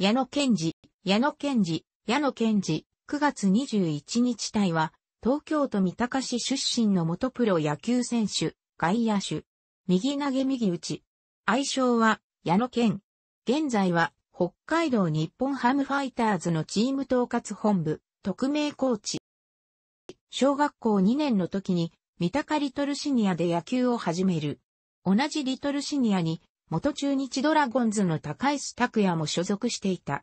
矢野健治、矢野健治、矢野健治、9月21日隊は、東京都三鷹市出身の元プロ野球選手、外野手。右投げ右打ち。愛称は、矢野健。現在は、北海道日本ハムファイターズのチーム統括本部、特命コーチ。小学校2年の時に、三鷹リトルシニアで野球を始める。同じリトルシニアに元中日ドラゴンズの高石拓也も所属していた。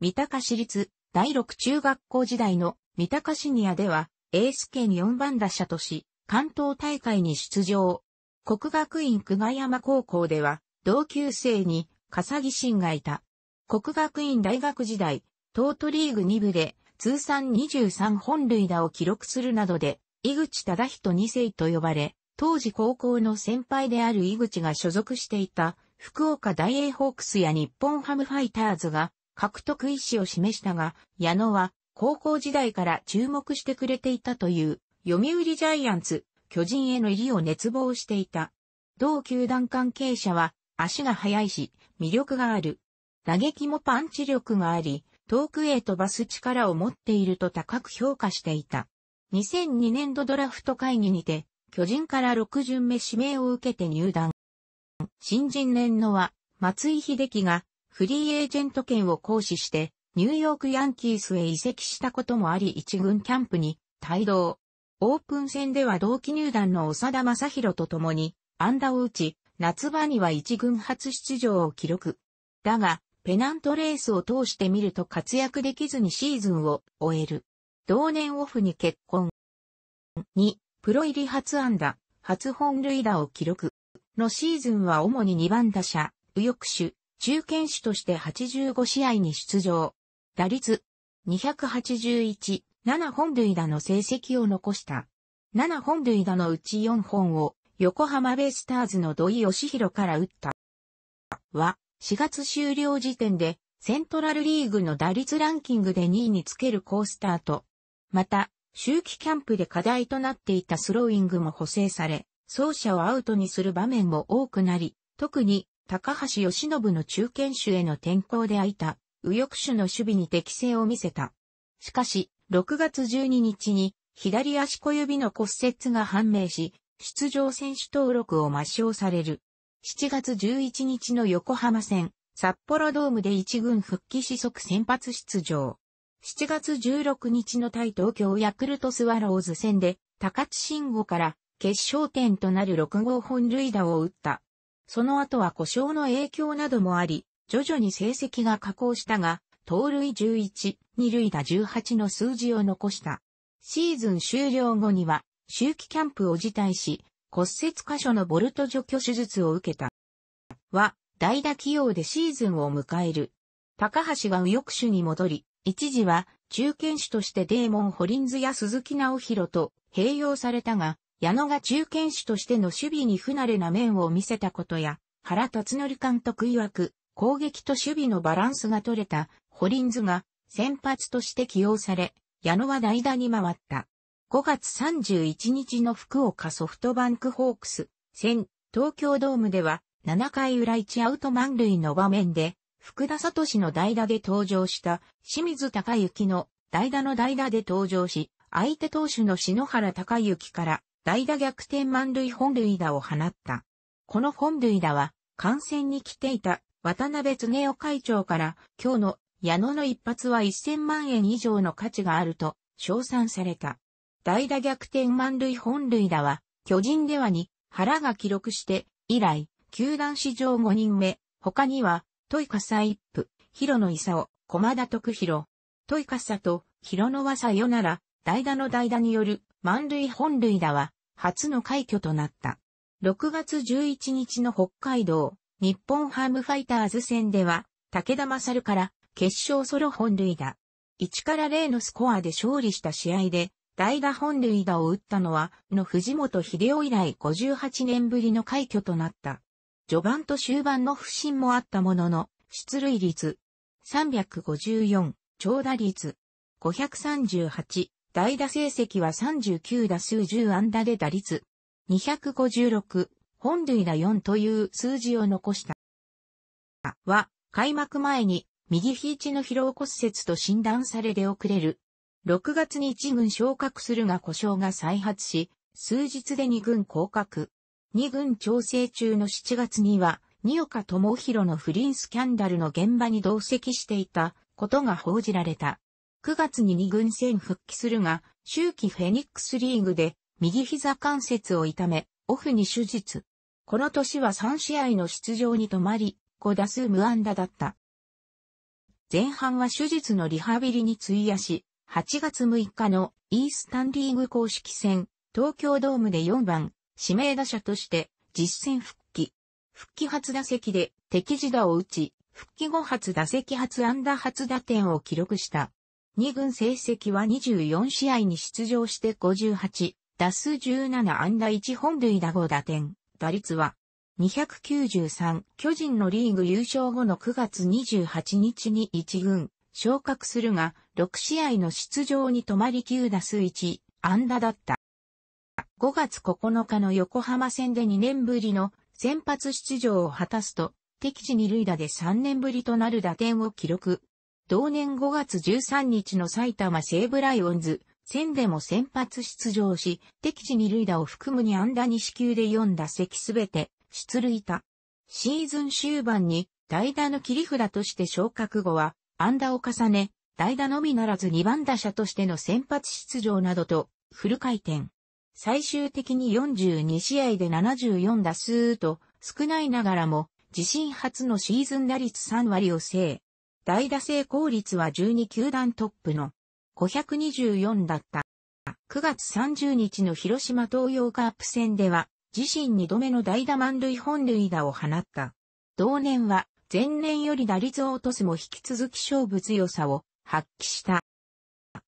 三鷹市立第六中学校時代の三鷹シニアでは、エース県4番打者とし、関東大会に出場。国学院久我山高校では、同級生に笠木慎がいた。国学院大学時代、東都リーグ2部で通算23本塁打を記録するなどで、井口忠人2世と呼ばれ、当時高校の先輩である井口が所属していた福岡大英ホークスや日本ハムファイターズが獲得意思を示したが、矢野は高校時代から注目してくれていたという読売ジャイアンツ、巨人への入りを熱望していた。同球団関係者は足が速いし魅力がある。打撃もパンチ力があり、遠くへ飛ばす力を持っていると高く評価していた。2002年度ドラフト会議にて、巨人から6巡目指名を受けて入団。新人年のは、松井秀喜がフリーエージェント権を行使して、ニューヨークヤンキースへ移籍したこともあり一軍キャンプに帯同。オープン戦では同期入団の長田正宏と共に安打を打ち、夏場には一軍初出場を記録。だが、ペナントレースを通してみると活躍できずにシーズンを終える。同年オフに結婚。2、プロ入り初安打、初本塁打を記録。のシーズンは主に2番打者、右翼手、中堅手として85試合に出場。打率281、7本塁打の成績を残した。7本塁打のうち4本を横浜ベイスターズの土井義弘から打った。は、4月終了時点でセントラルリーグの打率ランキングで2位につける好スタート。また、周期キャンプで課題となっていたスローイングも補正され、走者をアウトにする場面も多くなり、特に高橋義信の中堅手への転向で空いた右翼手の守備に適性を見せた。しかし、6月12日に左足小指の骨折が判明し、出場選手登録を抹消される。7月11日の横浜戦、札幌ドームで一軍復帰し即先発出場。7月16日の対東京ヤクルトスワローズ戦で、高津慎吾から決勝点となる6号本塁打を打った。その後は故障の影響などもあり、徐々に成績が下降したが、盗塁11、二塁打18の数字を残した。シーズン終了後には、周期キャンプを辞退し、骨折箇所のボルト除去手術を受けた。は、代打起用でシーズンを迎える。高橋が右翼手に戻り、一時は中堅手としてデーモン・ホリンズや鈴木直弘と併用されたが、矢野が中堅手としての守備に不慣れな面を見せたことや、原辰則監督曰く、攻撃と守備のバランスが取れた、ホリンズが先発として起用され、矢野は代打に回った。5月31日の福岡ソフトバンクホークス戦東京ドームでは7回裏1アウト満塁の場面で福田聡の代打で登場した清水隆之の代打の代打で登場し相手投手の篠原隆之から代打逆転満塁本塁打を放った。この本塁打は、観戦に来ていた渡辺恒雄会長から、今日の矢野の一発は1000万円以上の価値があると、称賛された。代打逆転満塁本塁打は、巨人ではに、原が記録して、以来、球団史上5人目、他には、トイカサイップ、広野勲、駒田徳弘、トイカサと、広野はさよなら、代打の代打による満塁本塁打は、初の快挙となった。6月11日の北海道、日本ハムファイターズ戦では、武田勝から決勝ソロ本塁打。1から0のスコアで勝利した試合で、代打本塁打を打ったのは、の藤本秀夫以来58年ぶりの快挙となった。序盤と終盤の不振もあったものの、出塁率354、長打率538、代打成績は39打数10安打で打率256、本塁打4という数字を残した。は、開幕前に右肘の疲労骨折と診断され出遅れる。6月に1軍昇格するが故障が再発し、数日で2軍降格。2軍調整中の7月には、二岡智弘の不倫スキャンダルの現場に同席していたことが報じられた。9月に2軍戦復帰するが、秋季フェニックスリーグで右膝関節を痛め、オフに手術。この年は3試合の出場に止まり、5打数無安打だった。前半は手術のリハビリに費やし、8月6日のイースタンリーグ公式戦、東京ドームで4番、指名打者として実戦復帰。復帰初打席で敵地打を打ち、復帰後初打席初安打初打点を記録した。2軍成績は24試合に出場して58、打数17安打1本塁打5打点、打率は293、巨人のリーグ優勝後の9月28日に1軍、昇格するが、6試合の出場に止まり9打数1、安打だった。5月9日の横浜戦で2年ぶりの先発出場を果たすと、敵地二塁打で3年ぶりとなる打点を記録。同年5月13日の埼玉西武ライオンズ戦でも先発出場し、敵地二塁打を含むに安打支球で4打席すべて出塁た。シーズン終盤に代打の切り札として昇格後は安打を重ね、代打のみならず2番打者としての先発出場などとフル回転。最終的に42試合で74打数と少ないながらも自身初のシーズン打率3割を制。代打成功率は12球団トップの524だった。9月30日の広島東洋カープ戦では、自身2度目の代打満塁本塁打を放った。同年は、前年より打率を落とすも引き続き勝負強さを発揮した。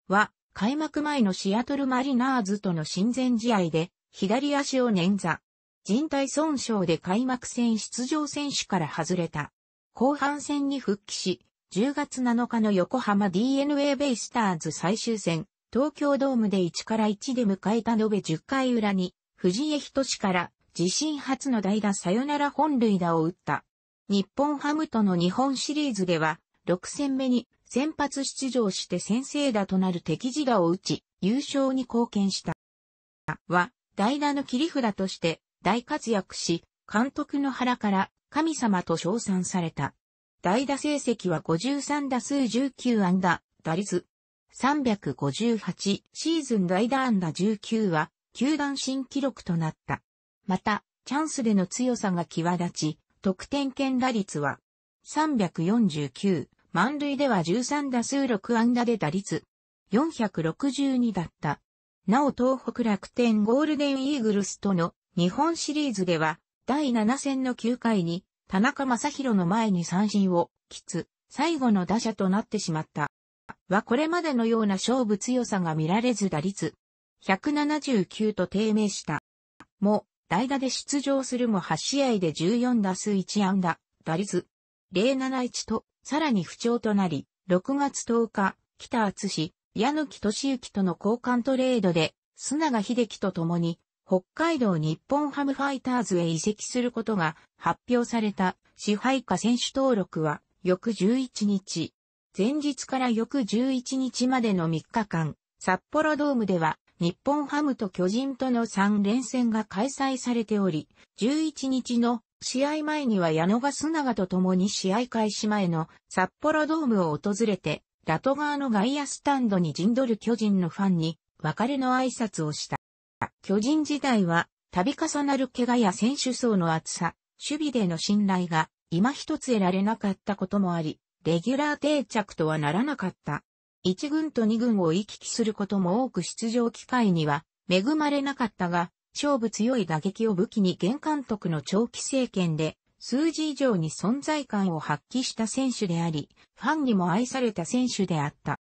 は、開幕前のシアトルマリナーズとの親善試合で、左足を捻挫。人体損傷で開幕戦出場選手から外れた。後半戦に復帰し、10月7日の横浜 DNA ベイスターズ最終戦、東京ドームで1から1で迎えた延べ10回裏に、藤江仁志から自身初の代打サヨナラ本塁打を打った。日本ハムとの日本シリーズでは、6戦目に先発出場して先制打となる敵地打を打ち、優勝に貢献した。は、代打の切り札として大活躍し、監督の腹から神様と称賛された。代打成績は53打数19安打、打率358シーズン代打安打19は、球団新記録となった。また、チャンスでの強さが際立ち、得点圏打率は349、満塁では13打数6安打で打率462だった。なお東北楽天ゴールデンイーグルスとの日本シリーズでは第7戦の9回に田中正宏の前に三振を、きつ、最後の打者となってしまった。はこれまでのような勝負強さが見られず打率、179と低迷した。も、代打で出場するも8試合で14打数1安打、打率、071と、さらに不調となり、6月10日、北厚氏、矢木敏之との交換トレードで、砂賀秀樹と共に、北海道日本ハムファイターズへ移籍することが発表された支配下選手登録は翌11日。前日から翌11日までの3日間、札幌ドームでは日本ハムと巨人との3連戦が開催されており、11日の試合前には矢野が須長と共に試合開始前の札幌ドームを訪れて、ラト側の外野スタンドに陣取る巨人のファンに別れの挨拶をした。巨人時代は、度重なる怪我や選手層の厚さ、守備での信頼が、今一つ得られなかったこともあり、レギュラー定着とはならなかった。1軍と2軍を行き来することも多く出場機会には恵まれなかったが、勝負強い打撃を武器に現監督の長期政権で、数字以上に存在感を発揮した選手であり、ファンにも愛された選手であった。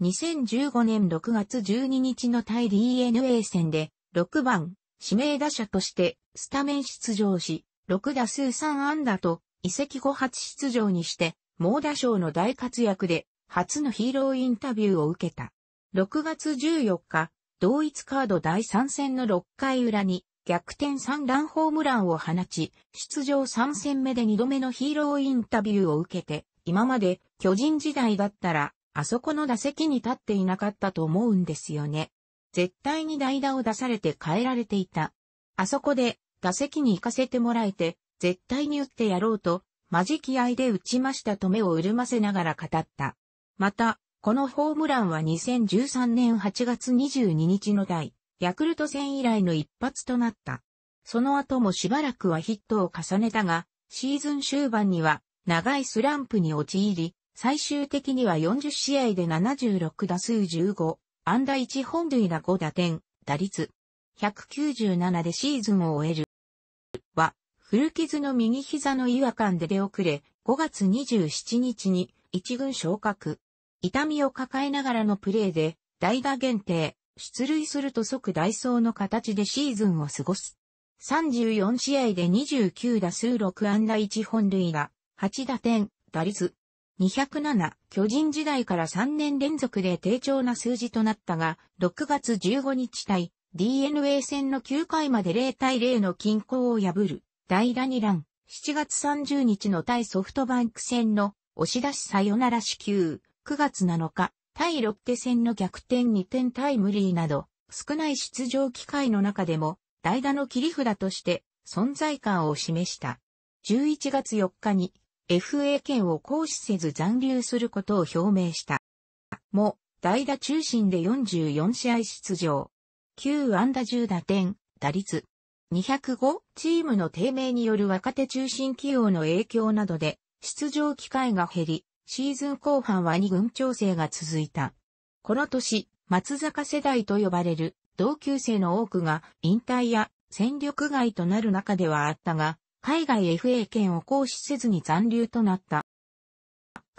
2015年6月12日の対 DNA 戦で、6番、指名打者として、スタメン出場し、6打数3安打と、移籍後初出場にして、猛打賞の大活躍で、初のヒーローインタビューを受けた。6月14日、同一カード第3戦の6回裏に、逆転3ランホームランを放ち、出場3戦目で2度目のヒーローインタビューを受けて、今まで巨人時代だったらあそこの打席に立っていなかったと思うんですよね。絶対に代打を出されて変えられていた。あそこで打席に行かせてもらえて、絶対に打ってやろうと、まじ気合で打ちましたと目を潤ませながら語った。また、このホームランは2013年8月22日の代、ヤクルト戦以来の一発となった。その後もしばらくはヒットを重ねたが、シーズン終盤には長いスランプに陥り、最終的には40試合で76打数15、安打1本塁打5打点、打率197でシーズンを終える。は、古傷の右膝の違和感で出遅れ、5月27日に一軍昇格。痛みを抱えながらのプレーで、代打限定、出塁すると即代走の形でシーズンを過ごす。34試合で29打数6安打1本塁打、8打点、打率207、巨人時代から3年連続で低調な数字となったが、6月15日対 DNA 戦の9回まで0対0の均衡を破る、代打2ラン、7月30日の対ソフトバンク戦の押し出しサヨナラ支給、9月7日、対ロッテ戦の逆転2点タイムリーなど、少ない出場機会の中でも、代打の切り札として存在感を示した。11月4日に FA 権を行使せず残留することを表明した。も、代打中心で44試合出場。9安打10打点、打率。205チームの低迷による若手中心起用の影響などで出場機会が減り、シーズン後半は2軍調整が続いた。この年、松坂世代と呼ばれる同級生の多くが引退や戦力外となる中ではあったが、海外 FA 権を行使せずに残留となった。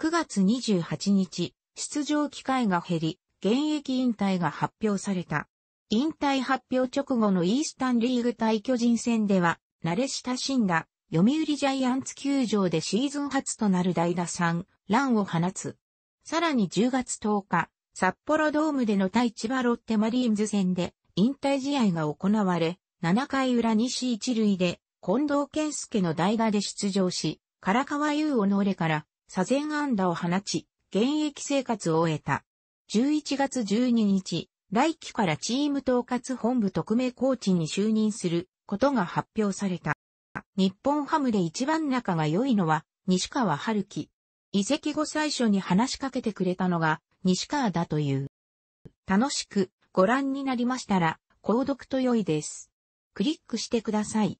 9月28日、出場機会が減り、現役引退が発表された。引退発表直後のイースタンリーグ対巨人戦では、慣れ親しんだ、読売ジャイアンツ球場でシーズン初となる代打3、ランを放つ。さらに10月10日、札幌ドームでの対千葉ロッテマリーンズ戦で、引退試合が行われ、7回裏西一塁で、近藤健介の代打で出場し、唐川優をの俺から左前安打を放ち、現役生活を終えた。11月12日、来期からチーム統括本部特命コーチに就任することが発表された。日本ハムで一番仲が良いのは西川春樹。移籍後最初に話しかけてくれたのが西川だという。楽しくご覧になりましたら、購読と良いです。クリックしてください。